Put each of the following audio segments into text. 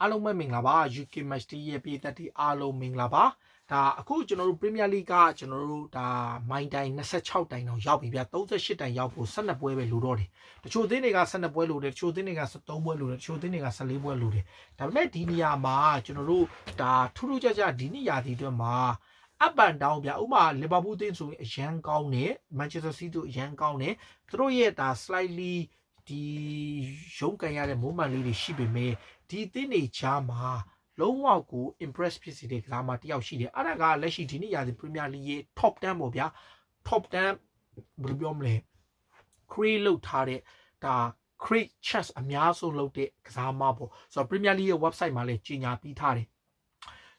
အားလုံးပဲမင်္ဂလာပါ UK Match 2ရဲ့ပြည်သက်တီအားလုံးမင်္ဂလာပါဒါအခုကျွန်တော်တို့ Premier League ကကျွန်တော်တို့ဒါမိုင်းတိုင်26တိုင်တော့ရောက်ပြီဗျ38တိုင်ရောက်ဖို့12ပွဲပဲလိုတော့တယ်တချို့သင်းတွေက12ပွဲလိုတယ်တချို့သင်းတွေက13ပွဲလိုတယ်တချို့သင်းတွေက14ပွဲလိုတယ်ဒါပေမဲ့ဒီနေရာမှာကျွန်တော်တို့ဒါထူးထူးခြားခြားဒီနေရာဒီအတွက်မှာ up and down ဗျဥပမာ Liverpool သင်းဆိုရင်အရန်ကောင်းတယ် Manchester City တို့အရန်ကောင်းတယ်သူတို့ရဲ့ဒါ slightly ဒီရုံးကန်ရတဲ့မိုးမှန်လေးတွေရှိပေမဲ့ဒီအသင်းတွေချာမှာလုံးဝကို impress ဖြစ်စေတဲ့ဂလာမာတယောက်ရှိတယ်အဲ့ဒါကလက်ရှိဒီနေ့ရာသီ Premier League ရဲ့ top 10ပေါ့ဗျာ top 10ဘယ်လိုပြောမလဲ create လုပ်ထားတဲ့ဒါ create chance အများဆုံးလုပ်တဲ့ကစားမပေါ့ဆိုတော့ Premier League ရဲ့ website မှာလည်းကြီးညာပြီးထားတယ်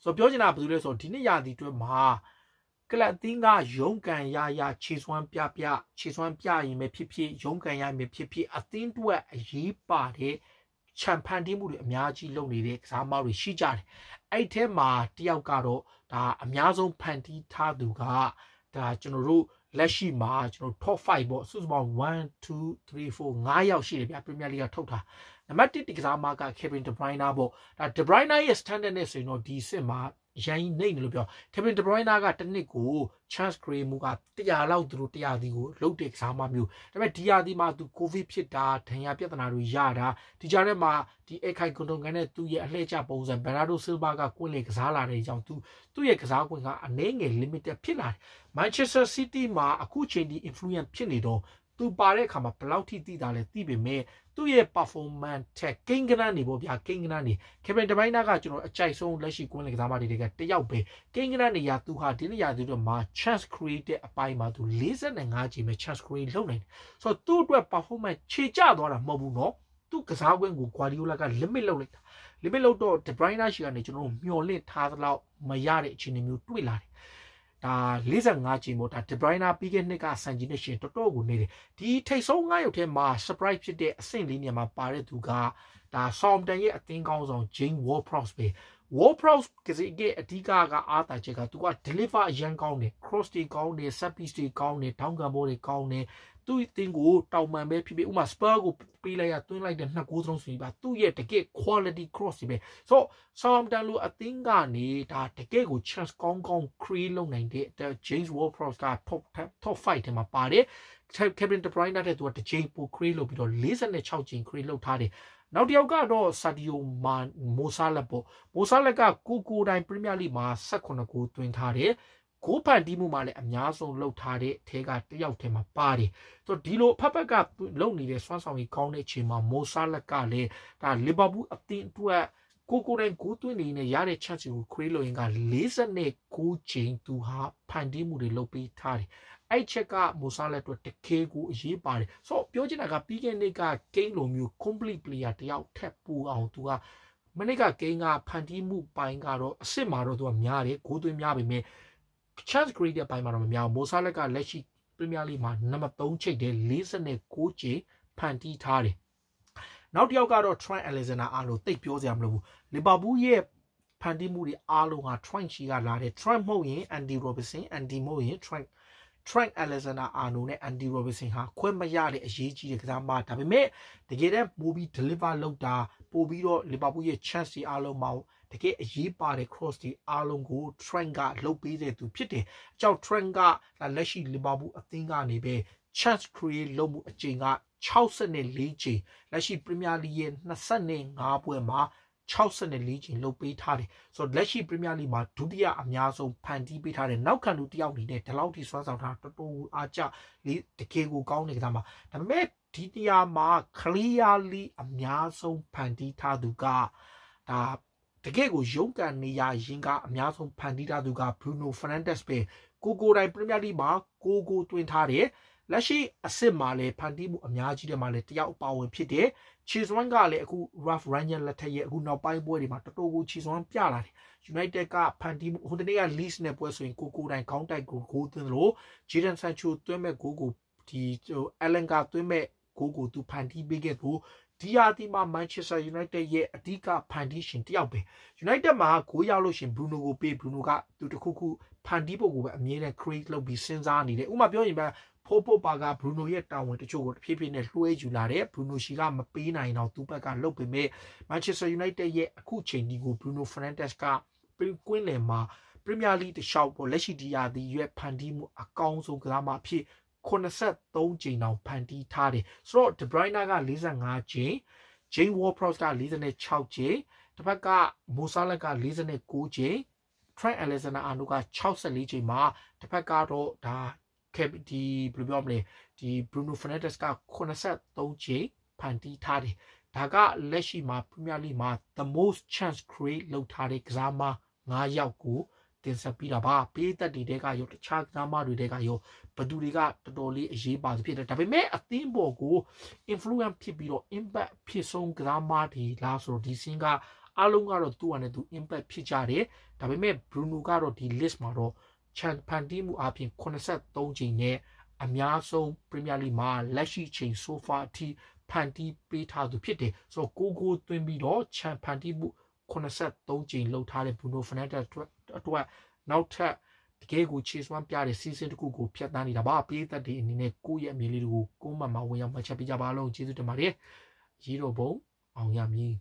ဆိုတော့ပြောချင်တာဘာလို့လဲဆိုတော့ဒီနေ့ရာသီအတွက်မှာကလပ်အသင်းကရုံးကန်ရရခြေစွမ်းပြပြခြေစွမ်းပြရင်ပဲဖြစ်ဖြစ်ရုံးကန်ရမယ်ဖြစ်ဖြစ်အသင်းတို့အရေးပါတဲ့ချန်ဖန်တီးမှုတွေအများကြီးလုပ်နေတဲ့ကစားမတွေရှိကြတယ်။အဲ့ထဲမှာတယောက်ကတော့ဒါအများဆုံးဖန်တီးထားသူကဒါကျွန်တော်တို့လက်ရှိမှာကျွန်တော် top 5ပေါ့စုစုပေါင်း1 2 3 4 5ယောက်ရှိတယ်ဗျာ Premier League ကထုတ်တာနံပါတ်1ဒီကစားမက Kevin De Bruyne ပေါ့ဒါ De Bruyne ရဲ့ standard နဲ့ဆိုရင်တော့ဒီစစ်မှာအရင်နှိမ့်တယ်လို့ပြော Kevin De Bruyne ကတစ်နှစ်ကို chance create မှုက100လောက်သူတို့100ဒီကိုလှုပ်တဲ့ကစားမမျိုးဒါပေမဲ့ဒီရာဒီမှာသူ covid ဖြစ်တာဒဏ်ရာပြဿနာတွေရတာဒီကြားထဲမှာဒီအခိုင်ကွန်တုံကန်နဲ့သူ့ရဲ့အလှည့်ကျပုံစံ Bernardo Silva ကကွင်းလေကစားလာတဲ့အကြောင်းသူသူ့ရဲ့ကစားကွင်းကအနည်းငယ် limited ဖြစ်လာတယ် Manchester City မှာအခုချိန်ဒီ influence ဖြစ်နေတော့သူပါတဲ့အခါမှာဘလောက်ထိတည်တာလဲသိပေမဲ့သူ့ရဲ့ performance ထက်ကိန်းကနန်းနေပေါ့ဗျာကိန်းကနန်းနေ Kevin De Bruyne ကကျွန်တော်အကြိုက်ဆုံးလက်ရှိကွင်းလယ်ကစားမတွေကတယောက်ပဲကိန်းကနန်းနေရသူဟာဒီနေရာသူတို့မှာ chance create အပိုင်းမှာသူ45ချိန်ပဲ chance create လုပ်နိုင်တယ်ဆိုတော့သူ့အတွက် performance ခြေကျသွားတာမဟုတ်ဘူးเนาะသူကစားကွင်းကို Guardiola က limit လောက်လိုက်တာ limit လောက်တော့ De Bruyne ရှိကနေကျွန်တော်မျော်လင့်ထားသလောက်မရတဲ့အခြေအနေမျိုးတွေ့လာတယ်ဒါ45ဂျီမို့ဒါ De Bruyne ပြီးခဲ့နှစ်ကစံကြီးနဲ့ရှင်တော်တော်ကိုနေတယ်ဒီထိတ်ဆုံး9ရုပ်ထဲမှာ surprise ဖြစ်တဲ့အဆင့်လေးနေရာမှာပါတဲ့သူကဒါ Southampton ရဲ့အသင်းကောင်းဆုံး Jane Ward-Prowse ပဲ Ward-Prowse ကစီကအဓိကကအားတာချက်ကသူက deliver အရန်ကောင်းတယ် cross တွေကောင်းတယ် set piece တွေကောင်းတယ် down gamble တွေကောင်းတယ်သူ့တင်ကိုတောင်ပန်ပဲဖြစ်ဖြစ်ဥမာ spur ကိုပေးလိုက်ရသွင်းလိုက်တဲ့နှစ်ကိုးစလုံးဆိုပြီးပါသူ့ရဲ့တကယ့် quality cross တွေပဲဆိုတော့ Southampton လိုအသင်းကနေဒါတကယ့်ကို chance ကောင်းကောင်း create လုပ်နိုင်တဲ့ James Ward-Prowse က top top 5ထဲမှာပါတယ် Kevin De Bruyne တဲ့သူကတစ်ချိန်ပို create လုပ်ပြီးတော့46ချိန် create လုပ်ထားတယ်နောက်တစ်ယောက်ကတော့စာဒီယိုမာမိုဆာလက်ပေါ့မိုဆာလက်ကကိုကိုတိုင်ပရီးမီးယားလိမှာ18ဂိုးသွင်းထားတယ်ကိုးဖန်တီးမှုမှလည်းအများဆုံးလှုပ်ထားတဲ့ထဲကတယောက်ထဲမှာပါတယ်ဆိုတော့ဒီလိုဖက်ဖက်ကလုံနေတဲ့စွမ်းဆောင်ကြီးကောင်းတဲ့ချိန်မှာမိုဆာလက်ကလည်းဒါလီဗာပူးအသင်းအတွက်ကိုကိုတိုင်းကိုသွင်းနေနဲ့ရတဲ့ chance ကိုခွေးလိုရင်က49ချိန်သူဟာဖန်တီးမှုတွေလုပ်ပေးထားတယ်အဲ့ချက်ကမိုဆာလက်အတွက်တကယ်ကိုအရေးပါတယ်ဆိုတော့ပြောချင်တာကပြီးခဲ့နေ့ကဂိမ်းလိုမျိုး complete player တယောက်ထက်ပိုအောင်သူကမနေ့ကဂိမ်းကဖန်တီးမှုပိုင်းကတော့အစ်စ်မှာတော့သူကများတယ်ဂိုးသွင်းများပေမဲ့ chance create အပိုင်းမှာတော့မများဘူးမိုဆာလက်ကလက်ရှိ Premier League မှာနံပါတ်3ချိန်တည်း46ချိန်ဖန်တီးထားတယ်နောက်တစ်ယောက်ကတော့ Trent Alexander အားလို့သိပ်ပြောစရာမလိုဘူးလီဗာပူးရဲ့ဖန်တီးမှုတွေအားလုံးက Trent ရှိကလာတယ် Trent မဟုတ်ရင် Andy Robertson Andy မဟုတ်ရင် Trent Trent Alexander-Arnold နဲ့ Andy Robertson ဟာခွင့်မရတဲ့အရေးကြီးတဲ့ကစားသမားဒါပေမဲ့တကယ်တမ်းပိုပြီး deliver လုပ်တာပိုပြီးတော့ Liverpool ရဲ့ chance တွေအားလုံးမှာတကယ်အရေးပါတဲ့ cross တွေအားလုံးကို Trent ကလုပ်ပေးတဲ့သူဖြစ်တယ်။အကြောက် Trent ကလက်ရှိ Liverpool အသင်းကနေပဲ chance create လုပ်မှုအကြိမ်က64ကြိမ်လက်ရှိ Premier League ရဲ့25ပွဲမှာ64ချိန်လုပ်ပေးထားတယ်ဆိုတော့လက်ရှိ Premier League မှာဒုတိယအများဆုံးဖန်တီးပေးထားတယ်နောက်ခံလူတယောက်အနေနဲ့ဒီလောက်ထိစွမ်းဆောင်ထားတော်တော်အားကျတကယ်ကိုကောင်းတဲ့ကစားမှာဒါပေမဲ့ဒီနေရာမှာ clearly အများဆုံးဖန်တီးထားသူကဒါတကယ့်ကိုရုံးကန်နေရရင်ကအများဆုံးဖန်တီးထားသူက Bruno Fernandes ပဲကိုကိုတိုင် Premier League မှာကိုကိုတွင်ထားတယ်လက်ရှိအစစ်မှာလည်းဖန်တီးမှုအများကြီးတဲ့မှာလည်းတယောက်ပါဝင်ဖြစ်တယ် Cheese One ကလည်းအခု Ralph Rangel လက်ထက်ရဲ့အခုနောက်ပိုင်းပွဲတွေမှာတော်တော်ကို Cheese One ပြလာတယ် United ကဖန်တီးမှုဟိုတနေ့က Leeds နဲ့ပွဲဆိုရင်ကိုကိုတိုင်ခေါင်းတိုက်ကိုဂိုးသွင်းလို့ Jadon Sancho သွင်းမဲ့ဂိုးကိုဒီဟို Allen ကသွင်းမဲ့ဂိုးကိုသူဖန်တီးပေးခဲ့သူဒီယာတီမှာ Manchester United ရဲ့အဓိကဖန်တီးရှင်တယောက်ပဲ United မှာဂိုးရလို့ရှင် Bruno ကိုပေး Bruno ကသူတခုခုဖန်တီးဖို့ကိုပဲအမြဲတမ်း create လုပ်ပြီးစဉ်းစားနေတယ်ဥပမာပြောရင်ဗျဖို့ဖို့ပါကဘရူနိုရဲ့တာဝန်တချို့ကိုတဖြည်းဖြည်းနဲ့လွှဲယူလာတယ်ဘရူနိုရှီကမပေးနိုင်တော့သူ့ဘက်ကလုတ်ပေမဲ့ Manchester United ရဲ့အခုချိန်ဒီကို Bruno Fernandes ကပင်ကွင်းလယ်မှာ Premier League တစ်လျှောက်ပေါ်လက်ရှိဒီရာသီရွက်ဖန်တီးမှုအကောင်းဆုံးကစားမဖြစ်83ချိန်တောင်ဖန်တီးထားတယ်ဆိုတော့ De Bruyne က45ချိန် Jane Ward-Prowse က46ချိန်တစ်ဖက်က Mo Salah က49ချိန် Trent Alexander-Arnold က64ချိန်မှာတစ်ဖက်ကတော့ဒါခဲ့ဒီဘယ်လိုပြောမလဲဒီ Bruno Fernandes က83ချိန်ဖန်တီးထားတယ်ဒါကလက်ရှိမှာ Premier League မှာ the most chance create လုပ်ထားတဲ့ကစားမ9ယောက်ကိုတင်ဆက်ပြီးတာပါပေးသက်တွေတဲကရောတခြားကစားမတွေတဲကရောဘသူတွေကတော်တော်လေးအရေးပါသဖြစ်တယ်ဒါပေမဲ့အသင်းပေါ်ကို influence ဖြစ်ပြီးတော့ impact ဖြစ်ဆုံးကစားမတွေလားဆိုတော့ဒီစင်းကအလုံးကတော့သူ့အနေနဲ့သူ impact ဖြစ်ကြတယ်ဒါပေမဲ့ Bruno ကတော့ဒီ list မှာတော့ချန်ဖန်တီးမှုအပြင်83ချိန်နဲ့အများဆုံးပရီးမီးယားလိမှာလက်ရှိချိန်ဆိုဖာအထိဖန်တီးပေးထားသူဖြစ်တယ်ဆိုတော့ကိုကိုသွင်းပြီးတော့ချန်ဖန်တီးမှု83ချိန်လောက်ထားတဲ့ဘူနိုဖနန်ဒက်အတွက်နောက်ထပ်တကယ်ကိုခြေစွမ်းပြတဲ့စီစဉ်တစ်ခုကိုဖျက်ဆီးနေတာပါပြည်သက်တွေအနေနဲ့ကိုယ့်ရဲ့အမေလေးတွေကိုကိုယ်မှမဝင်ရောက်မှချက်ပြကြပါလို့ကျေးဇူးတင်ပါတယ်ရေတော်ဘုံအောင်ရမည်